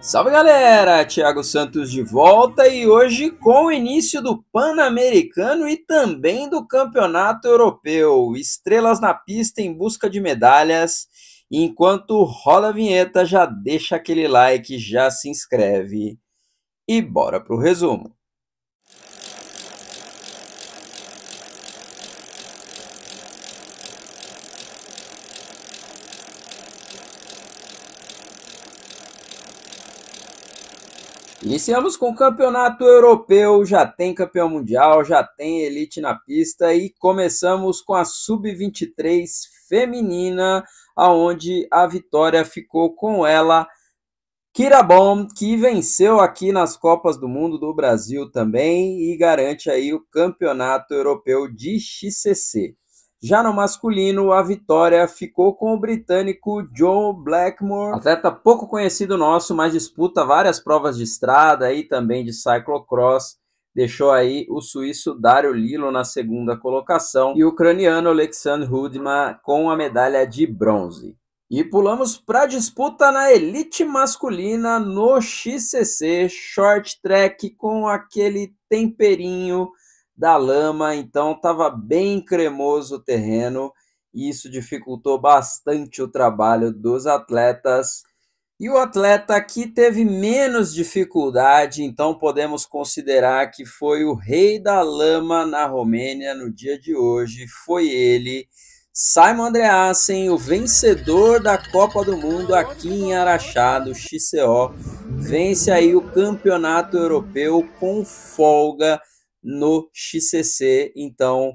Salve galera, Thiago Santos de volta e hoje com o início do Pan-Americano e também do Campeonato Europeu. Estrelas na pista em busca de medalhas. Enquanto rola a vinheta, já deixa aquele like, já se inscreve e bora pro resumo. Iniciamos com o campeonato europeu, já tem campeão mundial, já tem elite na pista e começamos com a sub-23 feminina, aonde a vitória ficou com ela, Kira Bom, que venceu aqui nas Copas do Mundo do Brasil também e garante aí o campeonato europeu de XCC. Já no masculino, a vitória ficou com o britânico Joe Blackmore, atleta pouco conhecido nosso, mas disputa várias provas de estrada e também de cyclocross. Deixou aí o suíço Dario Lilo na segunda colocação e o ucraniano Alexandre Hudma com a medalha de bronze. E pulamos para a disputa na elite masculina no XCC Short Track com aquele temperinho da lama, então estava bem cremoso o terreno e isso dificultou bastante o trabalho dos atletas. E o atleta que teve menos dificuldade, então podemos considerar que foi o rei da lama na Romênia no dia de hoje. Foi ele, Simon Andreasen, o vencedor da Copa do Mundo aqui em Araxá, do XCO. Vence aí o campeonato europeu com folga no XCC. Então,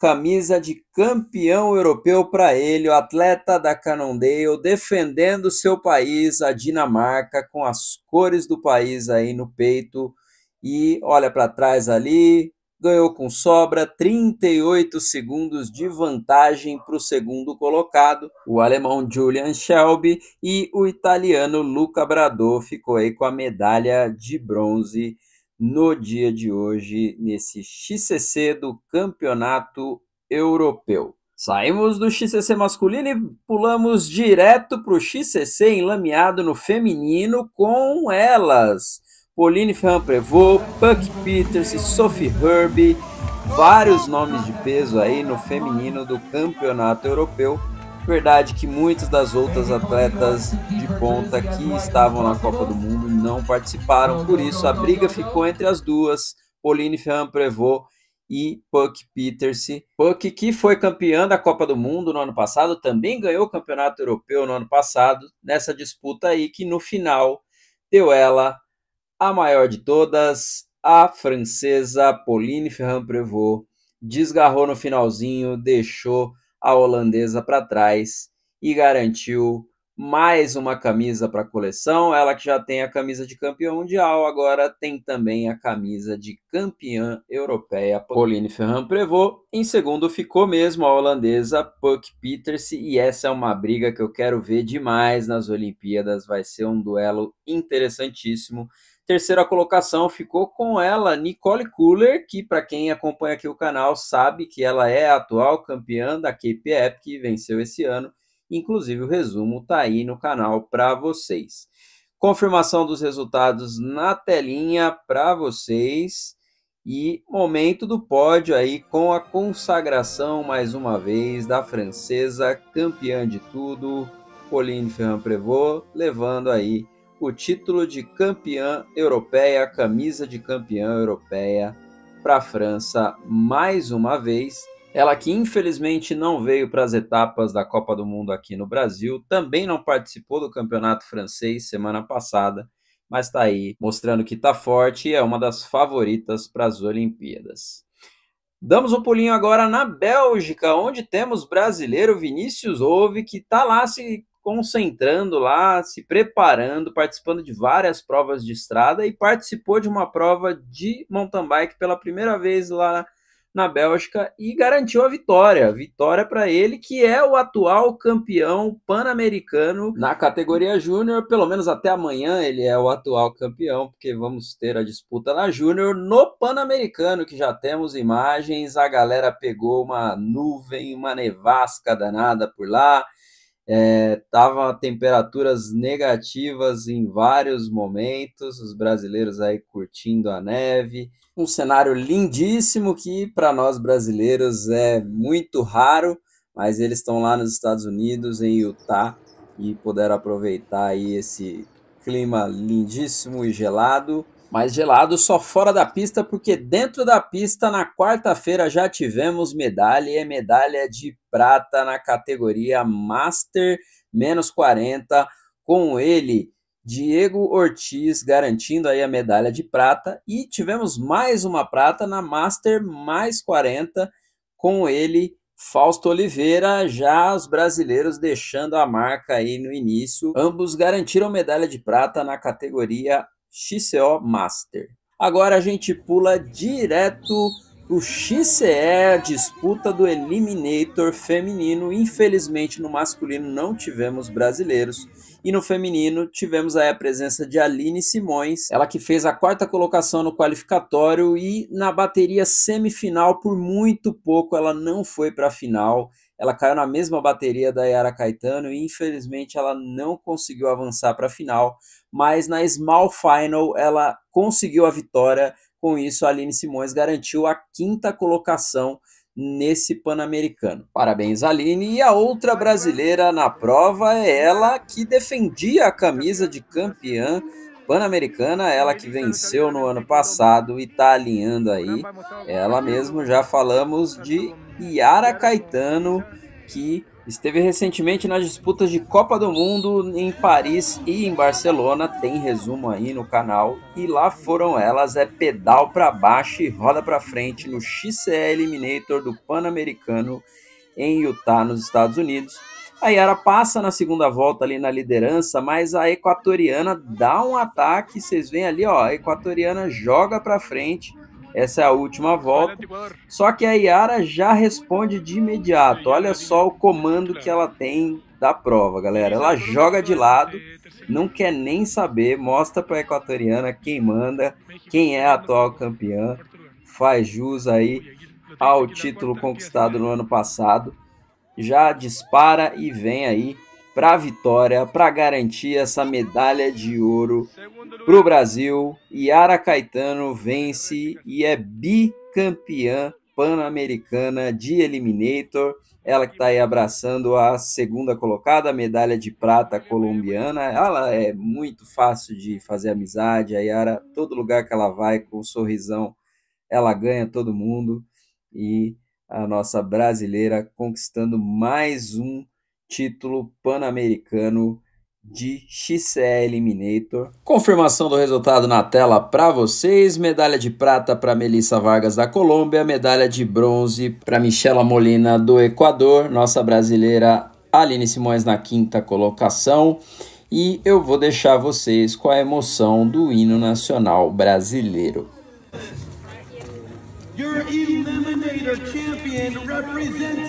camisa de campeão europeu para ele, o atleta da Cannondale, defendendo seu país, a Dinamarca, com as cores do país aí no peito. E olha para trás ali, ganhou com sobra 38 segundos de vantagem para o segundo colocado, o alemão Julian Schelby, e o italiano Luca Brador ficou aí com a medalha de bronze no dia de hoje, nesse XCC do Campeonato Europeu. Saímos do XCC masculino e pulamos direto para o XCC enlameado no feminino com elas. Pauline Ferrand-Prevot, Puck Peters e Sophie Herbie, vários nomes de peso aí no feminino do Campeonato Europeu Verdade que muitas das outras atletas de ponta que estavam na Copa do Mundo não participaram, por isso a briga ficou entre as duas, Pauline Ferrand-Prevot e Puck Peters. Puck, que foi campeã da Copa do Mundo no ano passado, também ganhou o Campeonato Europeu no ano passado, nessa disputa aí que no final deu ela a maior de todas, a francesa Pauline Ferrand-Prevot. Desgarrou no finalzinho, deixou a holandesa para trás e garantiu mais uma camisa para a coleção. Ela que já tem a camisa de campeã mundial, agora tem também a camisa de campeã europeia. Pauline Ferrand Prevot. Em segundo ficou mesmo a holandesa Puck Peters, e essa é uma briga que eu quero ver demais nas Olimpíadas. Vai ser um duelo interessantíssimo. Terceira colocação ficou com ela, Nicole Cooler, que para quem acompanha aqui o canal sabe que ela é a atual campeã da Cape Epic, que venceu esse ano. Inclusive o resumo está aí no canal para vocês. Confirmação dos resultados na telinha para vocês. E momento do pódio aí com a consagração mais uma vez da francesa campeã de tudo, Pauline Ferrand-Prévot, levando aí o título de campeã europeia, camisa de campeã europeia para a França mais uma vez. Ela que infelizmente não veio para as etapas da Copa do Mundo aqui no Brasil, também não participou do campeonato francês semana passada, mas está aí mostrando que está forte e é uma das favoritas para as Olimpíadas. Damos um pulinho agora na Bélgica, onde temos brasileiro Vinícius Ove, que está lá se concentrando lá, se preparando, participando de várias provas de estrada e participou de uma prova de mountain bike pela primeira vez lá na Bélgica e garantiu a vitória. Vitória para ele, que é o atual campeão pan-americano na categoria júnior. Pelo menos até amanhã ele é o atual campeão, porque vamos ter a disputa na júnior no pan-americano, que já temos imagens. A galera pegou uma nuvem, uma nevasca danada por lá. É, tava temperaturas negativas em vários momentos, os brasileiros aí curtindo a neve, um cenário lindíssimo que para nós brasileiros é muito raro, mas eles estão lá nos Estados Unidos em Utah e puderam aproveitar aí esse clima lindíssimo e gelado. Mais gelado só fora da pista, porque dentro da pista, na quarta-feira, já tivemos medalha e é medalha de prata na categoria Master menos 40, com ele, Diego Ortiz, garantindo aí a medalha de prata. E tivemos mais uma prata na Master mais 40, com ele, Fausto Oliveira, já os brasileiros deixando a marca aí no início. Ambos garantiram medalha de prata na categoria XCO Master. Agora a gente pula direto pro XCE, disputa do Eliminator feminino. Infelizmente no masculino não tivemos brasileiros e no feminino tivemos aí a presença de Aline Simões, ela que fez a quarta colocação no qualificatório e na bateria semifinal por muito pouco ela não foi para a final. Ela caiu na mesma bateria da Yara Caetano e infelizmente ela não conseguiu avançar para a final, mas na Small Final ela conseguiu a vitória. Com isso, a Aline Simões garantiu a quinta colocação nesse Pan-Americano. Parabéns, Aline. E a outra brasileira na prova é ela que defendia a camisa de campeã Pan-Americana, ela que venceu no ano passado e está alinhando aí. Ela mesmo já falamos de Yara Caetano, que esteve recentemente nas disputas de Copa do Mundo em Paris e em Barcelona. Tem resumo aí no canal. E lá foram elas, é pedal para baixo e roda para frente no XCL Eliminator do Pan-Americano em Utah, nos Estados Unidos. A Yara passa na segunda volta ali na liderança, mas a equatoriana dá um ataque. Vocês veem ali, ó, a equatoriana joga para frente. Essa é a última volta. Só que a Yara já responde de imediato. Olha só o comando que ela tem da prova, galera. Ela joga de lado, não quer nem saber, mostra para a equatoriana quem manda, quem é a atual campeã. Faz jus aí ao título conquistado no ano passado já dispara e vem aí para a vitória, para garantir essa medalha de ouro para o Brasil. Yara Caetano vence e é bicampeã pan-americana de Eliminator. Ela que está aí abraçando a segunda colocada, medalha de prata colombiana. Ela é muito fácil de fazer amizade. A Yara, todo lugar que ela vai, com um sorrisão, ela ganha todo mundo. E a nossa brasileira conquistando mais um título pan-americano de XCL Eliminator. Confirmação do resultado na tela para vocês: medalha de prata para Melissa Vargas da Colômbia, medalha de bronze para Michela Molina do Equador, nossa brasileira Aline Simões na quinta colocação. E eu vou deixar vocês com a emoção do hino nacional brasileiro. Your Present.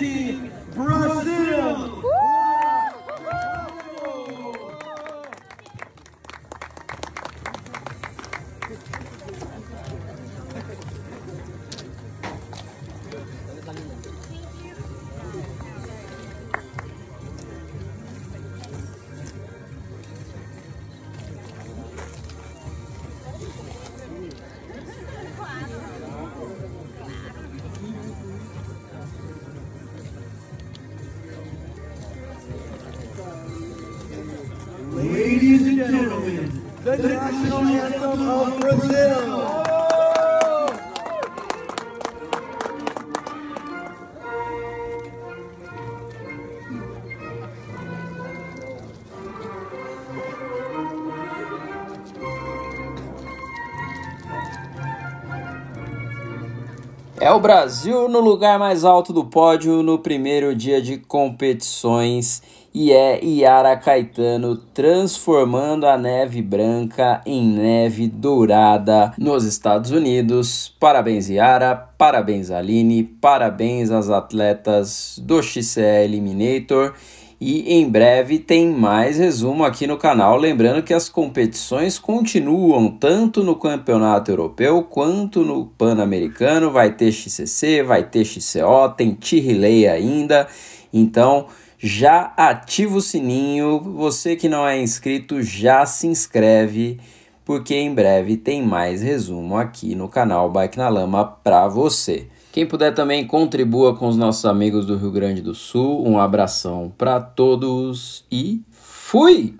É o Brasil no lugar mais alto do pódio no primeiro dia de competições e é Yara Caetano transformando a neve branca em neve dourada nos Estados Unidos. Parabéns, Yara, parabéns, Aline, parabéns às atletas do XCE Eliminator. E em breve tem mais resumo aqui no canal. Lembrando que as competições continuam tanto no Campeonato Europeu quanto no Pan-Americano. Vai ter XCC, vai ter XCO, tem T-Relay ainda. Então já ativa o sininho. Você que não é inscrito, já se inscreve, porque em breve tem mais resumo aqui no canal Bike na Lama para você. Quem puder também contribua com os nossos amigos do Rio Grande do Sul. Um abração para todos e fui!